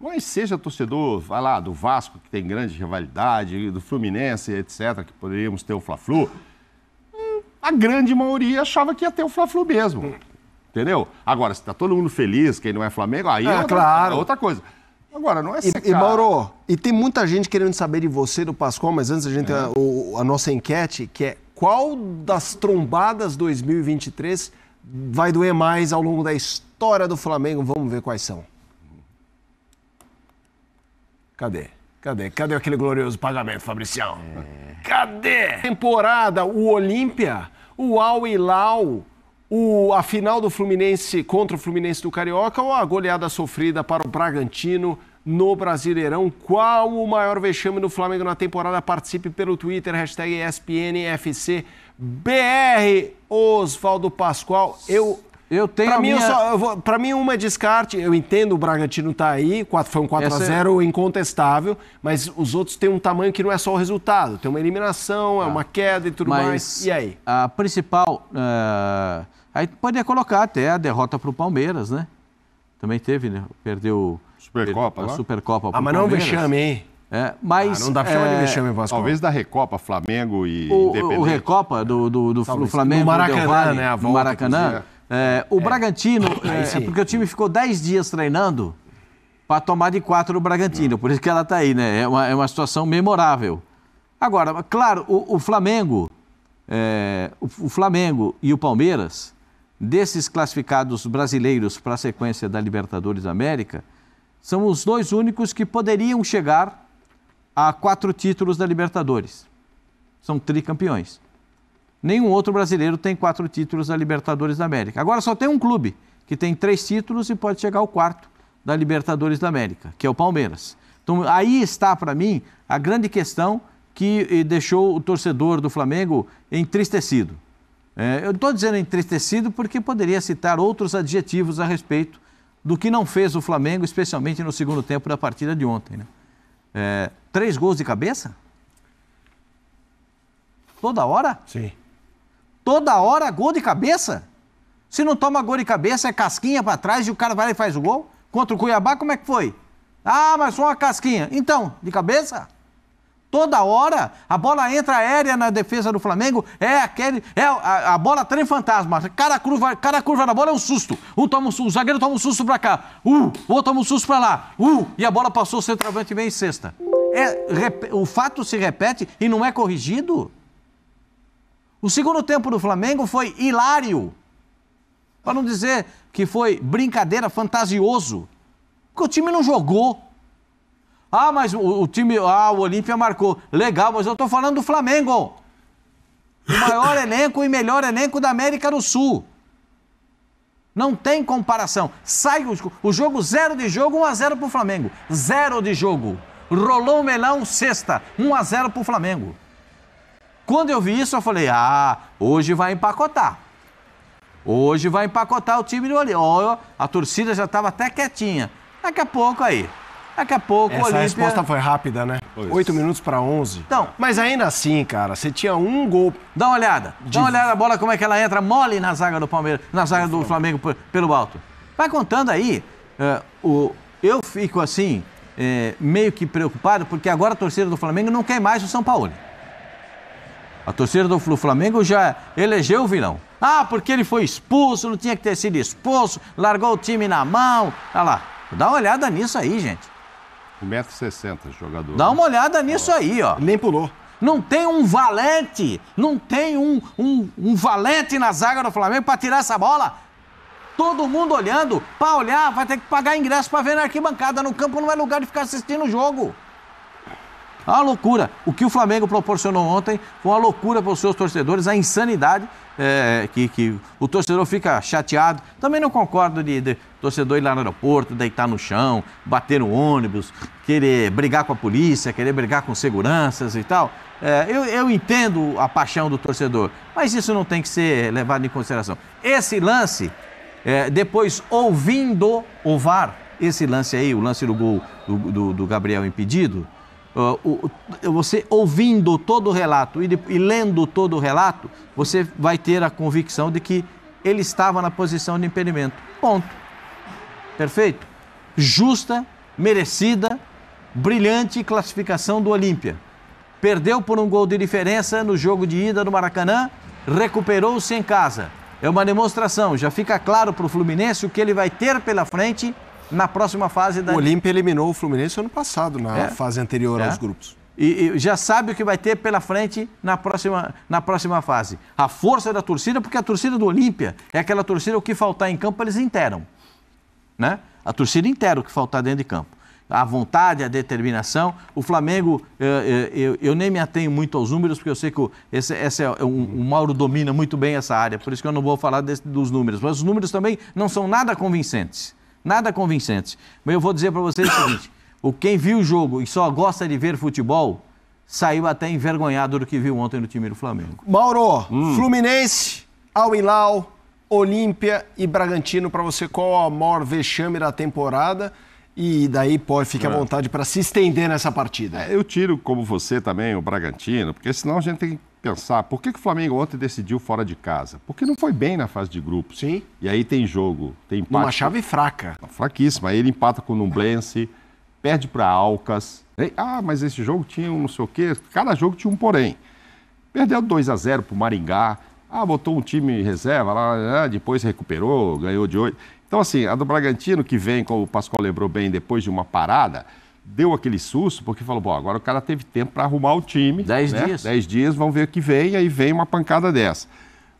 Mas seja torcedor, vai lá, do Vasco, que tem grande rivalidade, do Fluminense, etc., que poderíamos ter o Fla-Flu, hum, a grande maioria achava que ia ter o Fla-Flu mesmo. Entendeu? Agora, se está todo mundo feliz, quem não é Flamengo, aí é, é outra, claro. É outra coisa. Agora, não é secar. E, Mauro, e tem muita gente querendo saber de você, do Pascoal, mas antes a gente é. a, o, a nossa enquete, que é qual das trombadas 2023 vai doer mais ao longo da história do Flamengo? Vamos ver quais são. Cadê? Cadê? Cadê aquele glorioso pagamento, Fabricião? É. Cadê? Temporada, o Olímpia, o Al Hilal, o, a final do Fluminense contra o Fluminense do Carioca ou a goleada sofrida para o Bragantino no Brasileirão? Qual o maior vexame do Flamengo na temporada? Participe pelo Twitter, hashtag ESPNFCBR. Oswaldo Pascoal, eu eu tenho pra a mim, minha... só, vou, pra mim, uma é descarte. Eu entendo o Bragantino tá aí, foi um 4x0 é- incontestável, mas os outros têm um tamanho que não é só o resultado. Tem uma eliminação, é ah. é uma queda e tudo mas mais. E aí? A principal... Uh... Aí poderia colocar até a derrota pro Palmeiras, né? Também teve, né? Perdeu... Supercopa, A Supercopa Ah, mas não Palmeiras. vexame, hein? É, mas, ah, não dá chama é... de eh, vexame, Vasco. Talvez da Recopa, Flamengo e o, Independente. O Recopa do, do, do, do Flamengo, no Maracanã, Valle, né? A volta, no Maracanã. É, o é. Bragantino, é, é, porque o time ficou 10 dias treinando para tomar de 4 no Bragantino, por isso que ela está aí, né? É uma, é uma situação memorável. Agora, claro, o, o Flamengo, é, o, o Flamengo e o Palmeiras, desses classificados brasileiros para a sequência da Libertadores América, são os dois únicos que poderiam chegar a quatro títulos da Libertadores. São tricampeões. Nenhum outro brasileiro tem quatro títulos da Libertadores da América. Agora só tem um clube que tem três títulos e pode chegar ao quarto da Libertadores da América, que é o Palmeiras. Então aí está para mim a grande questão que eh, deixou o torcedor do Flamengo entristecido. É, eu estou dizendo entristecido porque poderia citar outros adjetivos a respeito do que não fez o Flamengo, especialmente no segundo tempo da partida de ontem. Né? É, três gols de cabeça? Toda hora? Sim. Toda hora gol de cabeça? Se não toma gol de cabeça, é casquinha para trás e o cara vai lá e faz o gol? Contra o Cuiabá, como é que foi? Ah, mas só uma casquinha. Então, de cabeça? Toda hora a bola entra aérea na defesa do Flamengo, é aquele. É a, a bola trem fantasma. Cada curva, cada curva da bola é um susto. Um toma um, o zagueiro toma um susto pra cá. Uh, o outro toma um susto pra lá. Uh, e a bola passou o centroavante vem e sexta. É, o fato se repete e não é corrigido? O segundo tempo do Flamengo foi hilário. Para não dizer que foi brincadeira, fantasioso. Porque o time não jogou. Ah, mas o, o time. Ah, o Olímpia marcou. Legal, mas eu estou falando do Flamengo. O maior elenco e melhor elenco da América do Sul. Não tem comparação. Sai o, o jogo zero de jogo, 1 a 0 para o Flamengo. Zero de jogo. Rolou o melão, sexta. 1 a 0 para o Flamengo. Quando eu vi isso, eu falei: ah, hoje vai empacotar. Hoje vai empacotar o time do Olímpia. a torcida já estava até quietinha. Daqui a pouco aí. Daqui a pouco Essa o Olímpia... resposta foi rápida, né? Pois. minutos para onze. Então, Mas ainda assim, cara, você tinha um gol. Dá uma olhada. De... Dá uma olhada a bola, como é que ela entra mole na zaga do Palmeiras, na zaga do Flamengo pelo alto. Vai contando aí. Eh, o... Eu fico assim, eh, meio que preocupado, porque agora a torcida do Flamengo não quer mais o São Paulo. A torcida do Flamengo já elegeu o vilão. Ah, porque ele foi expulso, não tinha que ter sido expulso, largou o time na mão. Olha lá, dá uma olhada nisso aí, gente. 1,60m jogador. Dá uma olhada nisso aí, ó. nem pulou. Não tem um valente, não tem um, um, um valente na zaga do Flamengo para tirar essa bola. Todo mundo olhando, para olhar, vai ter que pagar ingresso para ver na arquibancada. No campo não é lugar de ficar assistindo o jogo. É uma loucura. O que o Flamengo proporcionou ontem foi uma loucura para os seus torcedores, a insanidade é, que, que, o torcedor fica chateado. Também não concordo de, de torcedor ir lá no aeroporto, deitar no chão, bater no ônibus, querer brigar com a polícia, querer brigar com seguranças e tal. É, eu, eu, entendo a paixão do torcedor, mas isso não tem que ser levado em consideração. Esse lance, é, depois ouvindo o VAR, esse lance aí, o lance do gol do, do, do Gabriel impedido, você ouvindo todo o relato e, lendo todo o relato, você vai ter a convicção de que ele estava na posição de impedimento. Ponto. Perfeito? Justa, merecida, brilhante classificação do Olímpia. Perdeu por um gol de diferença no jogo de ida no Maracanã, recuperou-se em casa. É uma demonstração, já fica claro para o Fluminense o que ele vai ter pela frente na próxima fase da. O Olímpia eliminou o Fluminense ano passado, na é. fase anterior é. aos grupos. E, e, já sabe o que vai ter pela frente na próxima, na próxima fase. A força da torcida, porque a torcida do Olímpia é aquela torcida o que faltar em campo eles interam. Né? A torcida inteira o que faltar dentro de campo. A vontade, a determinação. O Flamengo, eu, eh, eh, eu, eu nem me atenho muito aos números, porque eu sei que o, esse, esse é, o, o, Mauro domina muito bem essa área, por isso que eu não vou falar desse, dos números. Mas os números também não são nada convincentes nada convincente Mas eu vou dizer para vocês o seguinte: o quem viu o jogo e só gosta de ver futebol saiu até envergonhado do que viu ontem no time do Flamengo. Mauro, hum. Fluminense, Al Hilal, Olímpia e Bragantino para você qual a maior vexame da temporada? E daí pode ficar à é. vontade para se estender nessa partida. É, eu tiro como você também o Bragantino, porque senão a gente tem pensar por que, que o Flamengo ontem decidiu fora de casa. Porque não foi bem na fase de grupos. Sim. E aí tem jogo, tem empate. Uma chave fraca. Fraquíssima. Aí ele empata com o Numblense, perde para Alcas. Aí, ah, mas esse jogo tinha um não sei o quê. Cada jogo tinha um porém. Perdeu 2 a 0 para o Maringá. Ah, botou um time reserva lá, né? depois recuperou, ganhou de 8. Então, assim, a do Bragantino, que vem, como o Pascoal lembrou bem, depois de uma parada, deu aquele susto, porque falou, bom, agora o cara teve tempo para arrumar o time. Dez né? dias. Dez dias, vamos ver o que vem, aí vem uma pancada dessa.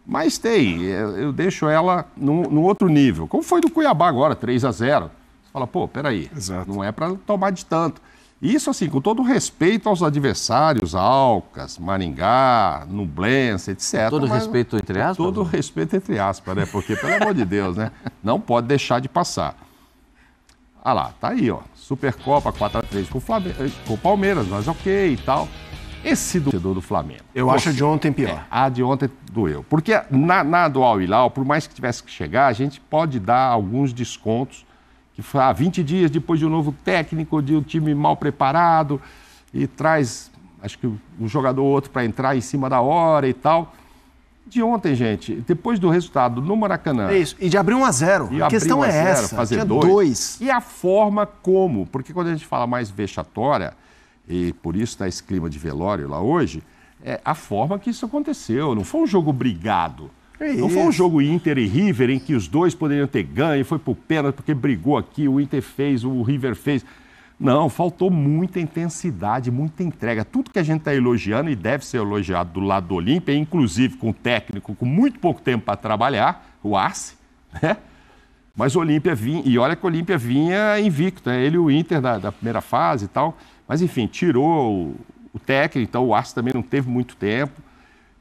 Mas tem, eu deixo ela num, outro nível. Como foi do Cuiabá agora, 3 a 0 Você fala, pô, peraí, Exato. não é para tomar de tanto. Isso, assim, com todo respeito aos adversários, Alcas, Maringá, Nublense, etc. Com todo mas, respeito entre aspas? Todo né? respeito entre aspas, né? Porque, pelo amor de Deus, né? Não pode deixar de passar. Ah lá, tá aí, ó. Supercopa 4x3 com, eh, com o Palmeiras, nós ok e tal. Esse torcedor do Flamengo. Eu acho a de ontem pior. É, a ah, de ontem doeu. Porque na, na do Al Hilal, por mais que tivesse que chegar, a gente pode dar alguns descontos, que foi ah, 20 dias depois de um novo técnico, de um time mal preparado, e traz, acho que um jogador ou outro para entrar em cima da hora e tal de ontem, gente, depois do resultado no Maracanã. É isso, e de abrir 1 um a 0 A questão um é zero, essa, fazer Tinha dois. dois. E a forma como, porque quando a gente fala mais vexatória, e por isso está esse clima de velório lá hoje, é a forma que isso aconteceu. Não foi um jogo brigado. É não foi um jogo Inter e River em que os dois poderiam ter ganho, foi por pênalti, porque brigou aqui, o Inter fez, o River fez. Não, faltou muita intensidade, muita entrega. Tudo que a gente está elogiando e deve ser elogiado do lado do Olímpia, inclusive com o técnico com muito pouco tempo para trabalhar, o Arce, né? Mas o Olímpia vinha, e olha que o Olímpia vinha invicto, né? ele o Inter da, da, primeira fase e tal. Mas enfim, tirou o, o técnico, então o Arce também não teve muito tempo.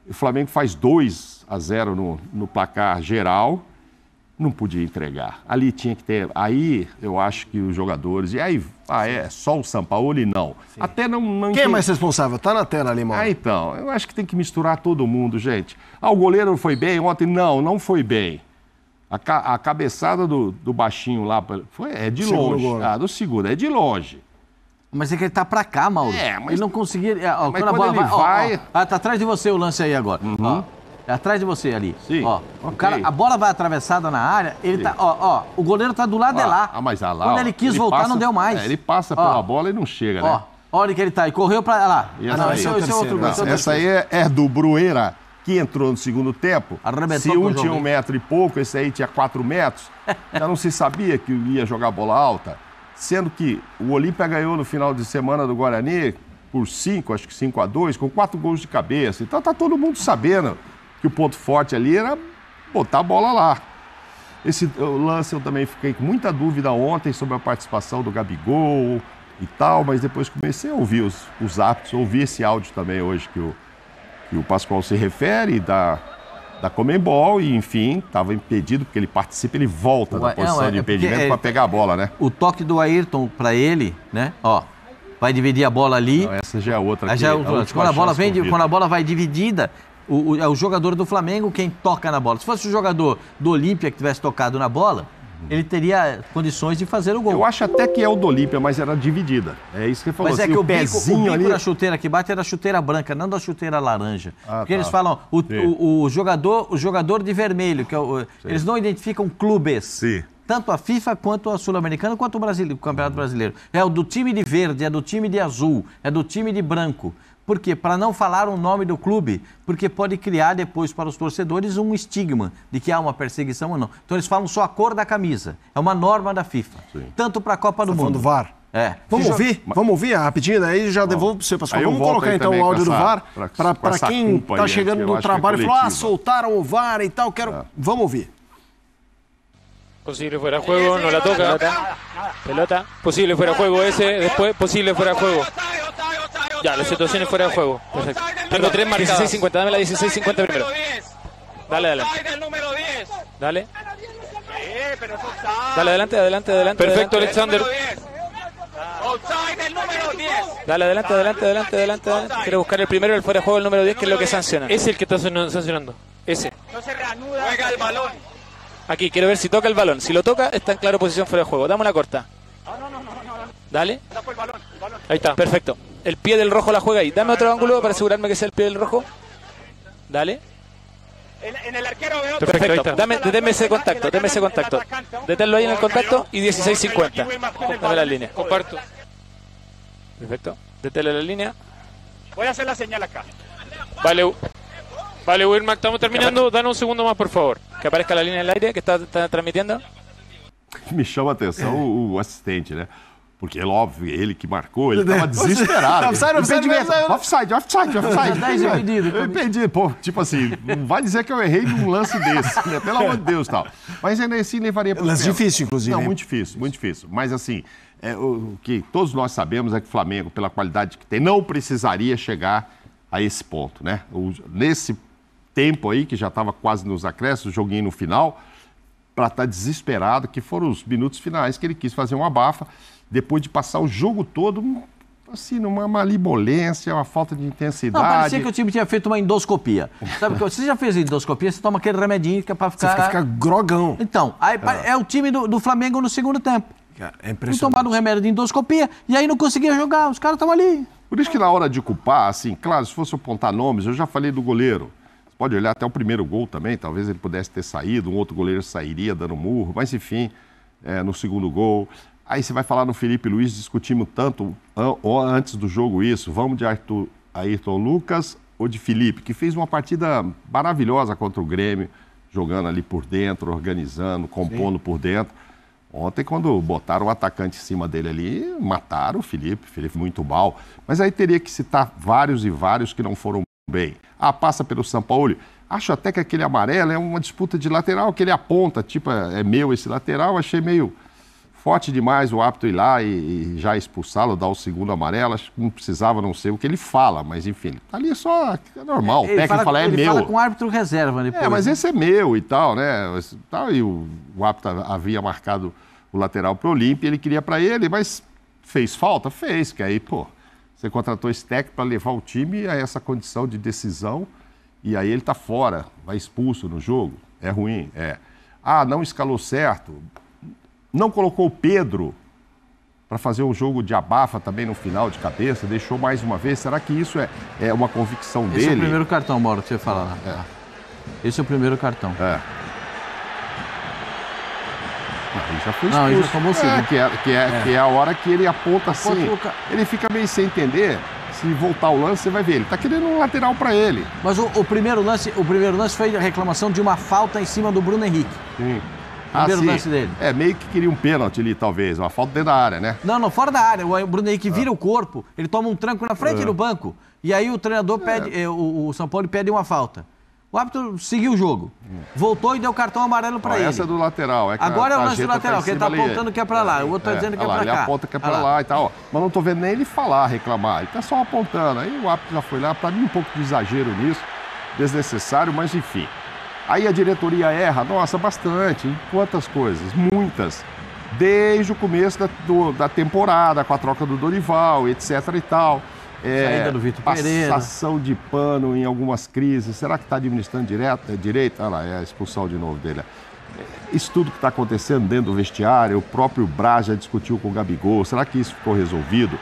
O Flamengo faz 2 a 0 no, no placar geral não podia entregar. Ali tinha que ter. Aí eu acho que os jogadores. E aí, ah, é só o Sampaoli? Não. Sim. Até não. não Quem é mais responsável? Tá na tela ali, mano. Ah, então. Eu acho que tem que misturar todo mundo, gente. Ah, o goleiro foi bem ontem? Não, não foi bem. A, ca... a cabeçada do, do baixinho lá foi, é de longe. Ah, do seguro, é de longe. Mas é que ele tá pra cá, Mauro. É, mas... Ele não conseguia. Ah, mas quando, quando bola, ele vai... vai... Ó, ah, tá atrás de você o lance aí agora. Uhum. É atrás de você ali. Sim. Ó, okay. o cara, a bola vai atravessada na área, ele Sim. tá, ó, ó, o goleiro tá do lado ó, de ah, lá. Ah, mas ah, lá. Quando ó, ele quis ele voltar, passa, não deu mais. É, ele passa ó, pela bola e não chega, né? Ó, olha que ele tá, e correu pra lá. ah, não, esse, é, esse é outro gol. É essa aí é, é do Brueira que entrou no segundo tempo, Arrebentou se um tinha um metro e pouco, esse aí tinha quatro metros, já não se sabia que ia jogar bola alta. Sendo que o Olímpia ganhou no final de semana do Guarani por cinco, acho que 5 a 2 com quatro gols de cabeça. Então tá todo mundo sabendo que o ponto forte ali era botar a bola lá. Esse lance eu também fiquei com muita dúvida ontem sobre a participação do Gabigol e tal, mas depois comecei a ouvir os, os ouvir ouvi esse áudio também hoje que o, que o Pascoal se refere, da, da Comembol e, enfim, estava impedido, porque ele participa, ele volta o, da posição não, é, de é impedimento é, para pegar a bola, né? O toque do Ayrton para ele, né? Ó, vai dividir a bola ali. Não, essa já é outra. Já, é é a quando a bola vem, quando a bola vai dividida, o, o, é o jogador do Flamengo quem toca na bola. Se fosse o jogador do Olímpia que tivesse tocado na bola, ele teria condições de fazer o gol. Eu acho até que é o do Olímpia, mas era dividida. É isso que ele falou. Mas é assim, que o, o pezinho bico, o bico ali... da chuteira que bate era a chuteira branca, não da chuteira laranja. Ah, Porque tá. eles falam o, o, jogador, o jogador de vermelho, que é eles não identificam clubes. Sim tanto a FIFA quanto a Sul-Americana, quanto o, Brasil, o Campeonato Brasileiro. É o do time de verde, é do time de azul, é do time de branco. Por quê? Para não falar o nome do clube, porque pode criar depois para os torcedores um estigma de que há uma perseguição ou não. Então eles falam só a cor da camisa. É uma norma da FIFA. Sim. Tanto para a Copa tá do tá Mundo. VAR. É. Vamos já... ouvir? Mas... Vamos ouvir rapidinho, daí já Bom, devolvo para você, pessoal. Vamos colocar então o áudio essa, tá do VAR para quem está é chegando do trabalho e falou: ah, soltaram o VAR e tal, quero. É. Vamos ouvir. Posible fuera de juego, no la toca. Pelota. Posible fuera de juego ese, después posible fuera de juego. Ya, la situación es fuera de juego. Perfecto. Tengo tres 16 16.50, dame la 16.50 primero. Dale, dale. Dale. Eh, dale, adelante, adelante, adelante. Perfecto, Alexander. Dale, adelante, adelante, adelante, adelante. quiero buscar el primero, el fuera de juego, el número 10, que es lo que sanciona. Es el que está sancionando. Ese. No se Juega el balón. Aquí, quiero ver si toca el balón. Si lo toca, está en clara posición fuera de juego. Dame una corta. Dale. Ahí está, perfecto. El pie del rojo la juega ahí. Dame otro ángulo para asegurarme que sea el pie del rojo. Dale. En, el arquero veo Perfecto, Dame, ese contacto, Déme ese contacto. Deténlo ahí en el contacto y 16.50. Dame la línea. Comparto. Perfecto. Deténle la línea. Voy a hacer la señal acá. Vale, vale Wilma, estamos terminando. Dame un segundo más, por favor. que aparezca a linha del aire que está, transmitindo. Me chama a atenção é. o, o assistente, né? Porque é óbvio, ele que marcou, ele estava desesperado. offside, offside, offside, offside, offside. Eu entendi, pô, tipo assim, não vai dizer que eu errei num lance desse, né? Pelo amor de Deus, tal. Mas ainda assim levaria para Lance difícil, inclusive. Não, muito difícil, muito difícil. Mas assim, é, o que todos nós sabemos é que o Flamengo, pela qualidade que tem, não precisaria chegar a esse ponto, né? nesse tempo aí, que já estava quase nos acréscimos, joguinho no final, para estar tá desesperado, que foram os minutos finais que ele quis fazer uma abafa, depois de passar o jogo todo assim, numa malibolência, uma falta de intensidade. Não, parecia que o time tinha feito uma endoscopia. Sabe que você já fez endoscopia, você toma aquele remedinho que é pra ficar. Você fica grogão. Então, aí, é. é. o time do, do, Flamengo no segundo tempo. é impressionante. Não tomaram um remédio de endoscopia e aí não conseguia jogar, os caras estavam ali. Por isso que na hora de culpar, assim, claro, se fosse apontar nomes, eu já falei do goleiro. Pode olhar até o primeiro gol também, talvez ele pudesse ter saído, um outro goleiro sairia dando murro, mas enfim, é, no segundo gol. Aí você vai falar no Felipe Luiz, discutimos tanto antes do jogo isso, vamos de Arthur, Ayrton Lucas ou de Felipe, que fez uma partida maravilhosa contra o Grêmio, jogando ali por dentro, organizando, compondo Sim. por dentro. Ontem, quando botaram o atacante em cima dele ali, mataram o Felipe, Felipe muito mal. Mas aí teria que citar vários e vários que não foram bem. Ah, passa pelo São Paulo. Acho até que aquele amarelo é uma disputa de lateral, que ele aponta, tipo, é, é meu esse lateral. Achei meio forte demais o apto ir lá e, e já expulsá-lo, dar o segundo amarelo. Acho que não precisava, não sei o que ele fala, mas enfim, tá ali só é normal. o é, técnico fala, fala é ele meu. Ele fala com o árbitro reserva né É, mas né? esse é meu e tal, né? E o, o apto havia marcado o lateral para o Olímpia, ele queria para ele, mas fez falta? Fez, que aí, pô. Você contratou esse técnico para levar o time a essa condição de decisão e aí ele está fora, vai expulso no jogo. É ruim, é. Ah, não escalou certo. Não colocou o Pedro para fazer um jogo de abafa também no final de cabeça, deixou mais uma vez. Será que isso é, é uma convicção Esse dele? Esse é o primeiro cartão, Mauro, que você falar. É. Esse é o primeiro cartão. É. Aí já foi expulso. Não, ele já tomou sim. É, que, é, que, é, é. que é a hora que ele aponta assim. ele fica meio sem entender. Se voltar o lance, você vai ver. Ele tá querendo um lateral para ele. Mas o, o, primeiro lance, o primeiro lance foi a reclamação de uma falta em cima do Bruno Henrique. Sim. primeiro ah, lance dele. É, meio que queria um pênalti ali, talvez. Uma falta dentro da área, né? Não, não, fora da área. O Bruno Henrique ah. vira o corpo, ele toma um tranco na frente ah. do banco. E aí o treinador é. pede, eh, o, o São Paulo pede uma falta. O árbitro seguiu o jogo. Voltou e deu cartão amarelo para ele. Essa é do lateral. É Agora é o lance do tá lateral, quem que ele tá apontando que é para lá. O outro tá é, tá dizendo que é, é para cá. Ele aponta que é para lá. lá. e tal. Mas não tô vendo nem ele falar, reclamar. Ele tá só apontando. Aí o árbitro já foi lá. Para mim, um pouco de exagero nisso. Desnecessário, mas enfim. Aí a diretoria erra. Nossa, bastante. Hein? Quantas coisas? Muitas. Desde o começo da, do, da temporada, com a troca do Dorival, etc e tal é, saída do Vitor Pereira. Passação de pano em algumas crises. Será que está administrando direto, é, direito? Olha lá, é a expulsão de novo dele. É, isso tudo que está acontecendo dentro do vestiário, o próprio Braz já discutiu com o Gabigol. Será que isso ficou resolvido?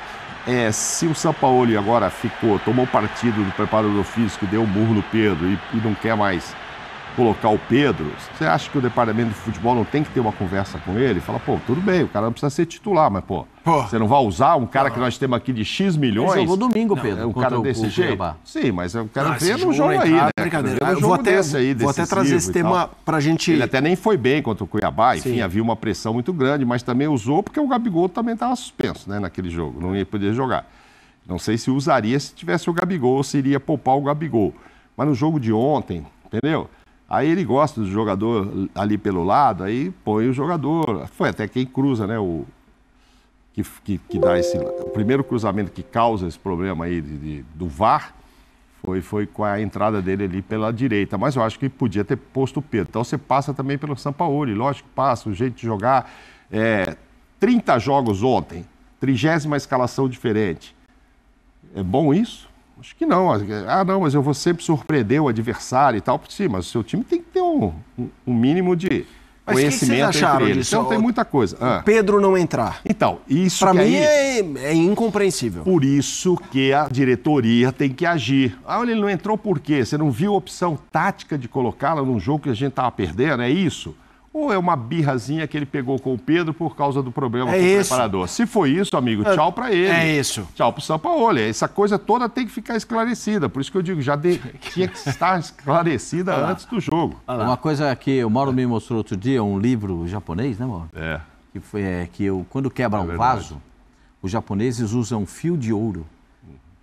É, se o Sampaoli agora ficou, tomou partido do preparador físico, deu um burro no Pedro e, e não quer mais colocar o Pedro, você acha que o departamento de futebol não tem que ter uma conversa com ele? Fala, pô, tudo bem, o cara não precisa ser titular, mas, pô, Pô. Você não vai usar um cara que nós temos aqui de X milhões? Ele jogou domingo, Pedro. Não, é um cara desse o, jeito. Sim, mas eu quero ah, ver no jogo aí, né? ah, Brincadeira. Eu vou até, aí, vou até trazer esse tema pra gente. Ele até nem foi bem contra o Cuiabá, enfim, Sim. havia uma pressão muito grande, mas também usou porque o Gabigol também estava suspenso, né, naquele jogo. Não ia poder jogar. Não sei se usaria se tivesse o Gabigol ou se iria poupar o Gabigol. Mas no jogo de ontem, entendeu? Aí ele gosta do jogador ali pelo lado, aí põe o jogador. Foi até quem cruza, né? O, que, que, que dá esse. O primeiro cruzamento que causa esse problema aí de, de, do VAR foi, foi com a entrada dele ali pela direita. Mas eu acho que podia ter posto o Pedro. Então você passa também pelo Sampaoli, lógico, passa, o jeito de jogar. É, 30 jogos ontem, trigésima escalação diferente. É bom isso? Acho que não. Ah, não, mas eu vou sempre surpreender o adversário e tal. Sim, mas o seu time tem que ter um, um mínimo de, mas conhecimento que vocês acharam entre eles. Disso? Então tem muita coisa. Ah. Pedro não entrar. Então, isso Para mim aí... é, é, incompreensível. Por isso que a diretoria tem que agir. Ah, ele não entrou por quê? Você não viu a opção tática de colocá-la num jogo que a gente estava perdendo? É isso? Ou é uma birrazinha que ele pegou com o Pedro por causa do problema é com isso. o preparador? Se foi isso, amigo, é, tchau para ele. É isso. Tchau para o Sampaoli. Essa coisa toda tem que ficar esclarecida. Por isso que eu digo, já de... tinha que estar esclarecida antes do jogo. Uma coisa que o Mauro me mostrou outro dia, um livro japonês, né, Mauro? É. Que foi é, que eu, quando quebra é um verdade. vaso, os japoneses usam um fio de ouro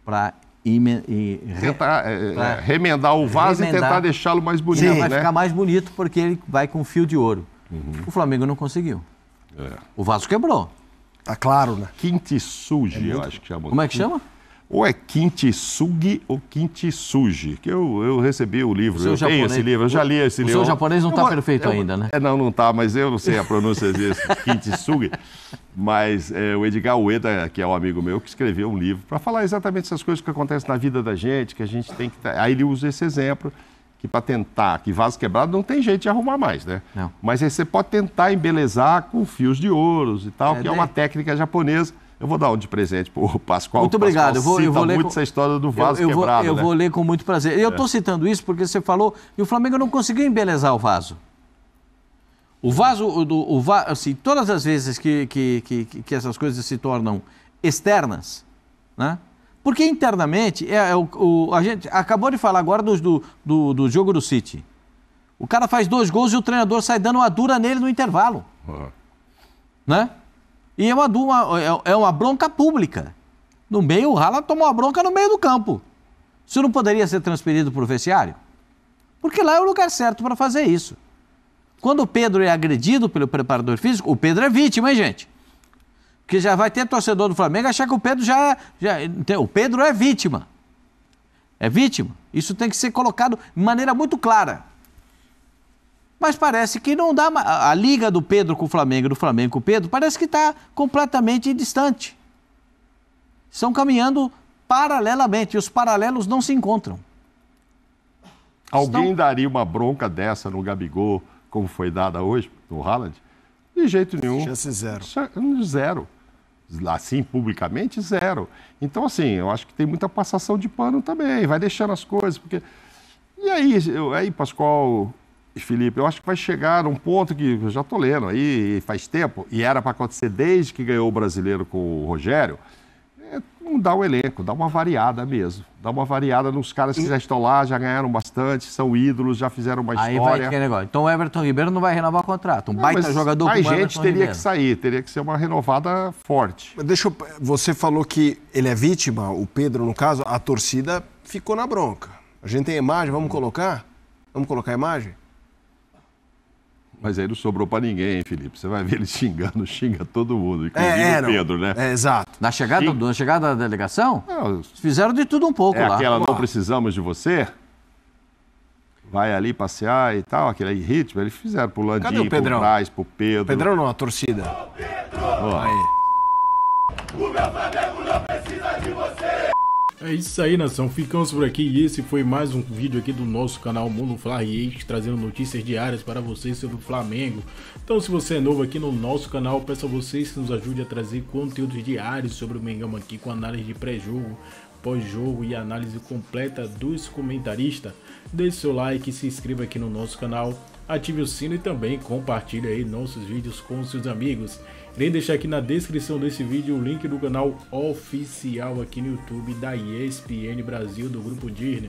para e, e re... tentar, é, é remendar o vaso remendar. e tentar deixá-lo mais bonito. Sim, vai né? ficar mais bonito porque ele vai com fio de ouro. Uhum. O Flamengo não conseguiu. É. O vaso quebrou. Tá claro, né? Quinti suji, é eu acho que chamou. Como é que chama? ou é Kintsugi ou Kintsugi, que eu, eu recebi o livro, o eu japonês, tenho esse livro, eu já li esse o livro. O seu japonês não está é perfeito eu, é ainda, né? É, não, não está, mas eu não sei a pronúncia disso, Kintsugi. Mas é, o Edgar Ueda, que é um amigo meu, que escreveu um livro para falar exatamente essas coisas que acontecem na vida da gente, que a gente tem que... Tá, aí ele usa esse exemplo, que para tentar, que vaso quebrado não tem jeito de arrumar mais, né? Não. Mas aí você pode tentar embelezar com fios de ouros e tal, é, que né? é uma técnica japonesa eu vou dar um de presente para o Pascoal. Muito obrigado. Pascoal eu vou, eu vou ler muito com... essa história do vaso eu, eu quebrado. Vou, eu né? vou ler com muito prazer. Eu estou é. citando isso porque você falou e o Flamengo não conseguiu embelezar o vaso. O vaso, o, o, o, assim, todas as vezes que, que, que, que essas coisas se tornam externas, né? Porque internamente, é, é o, o, a gente acabou de falar agora do, do, do, do, jogo do City. O cara faz dois gols e o treinador sai dando uma dura nele no intervalo. Uhum. Né? E é uma, é, é uma bronca pública. No meio, o Rala tomou a bronca no meio do campo. Isso não poderia ser transferido para o vestiário? Porque lá é o lugar certo para fazer isso. Quando o Pedro é agredido pelo preparador físico, o Pedro é vítima, hein, gente? Porque já vai ter torcedor do Flamengo achar que o Pedro já, é, já. O Pedro é vítima. É vítima. Isso tem que ser colocado de maneira muito clara. Mas parece que não dá. A, liga do Pedro com o Flamengo, do Flamengo com o Pedro, parece que está completamente distante. Estão caminhando paralelamente e os paralelos não se encontram. Alguém Estão... daria uma bronca dessa no Gabigol, como foi dada hoje no Haaland? De jeito nenhum. Chance zero. Hum, zero. Assim, publicamente, zero. Então, assim, eu acho que tem muita passação de pano também. Vai deixando as coisas, porque... E aí, eu, aí Pascoal, Felipe, eu acho que vai chegar um ponto que eu já estou lendo aí faz tempo, e era para acontecer desde que ganhou o brasileiro com o Rogério, é dá o elenco, dá uma variada mesmo. dá uma variada nos caras que já estão lá, já ganharam bastante, são ídolos, já fizeram uma história. Aí vai ter negócio. Então o Everton Ribeiro não vai renovar o contrato. Um não, baita jogador mais gente Everton teria Ribeiro. que sair, teria que ser uma renovada forte. Mas deixa eu... Você falou que ele é vítima, o Pedro no caso, a torcida ficou na bronca. A gente tem imagem, vamos colocar? Vamos colocar a imagem? Mas aí não sobrou para ninguém, hein, Felipe. Você vai ver ele xingando, xinga todo mundo, inclusive é, é o Pedro, né? É, exato. Na chegada, na chegada da delegação? fizeram de tudo um pouco é lá. Aquela não precisamos de você? Vai ali passear e tal, aquele aí ritmo. Eles fizeram pro de Cadê o Pedrão? pro Braz, pro Pedro. Pedrão não, a torcida. Ô, Pedro! Aí. O meu Flamengo não precisa de você! É isso aí, nação. Ficamos por aqui e esse foi mais um vídeo aqui do nosso canal Mundo Flarriete, trazendo notícias diárias para vocês sobre o Flamengo. Então, se você é novo aqui no nosso canal, peço a vocês que nos ajude a trazer conteúdos diários sobre o Mengão aqui com análise de pré-jogo, pós-jogo e análise completa dos comentaristas. Deixe seu like, se inscreva aqui no nosso canal, ative o sino e também compartilhe aí nossos vídeos com seus amigos. Vem deixar aqui na descrição desse vídeo o link do canal oficial aqui no YouTube da ESPN Brasil do Grupo Disney.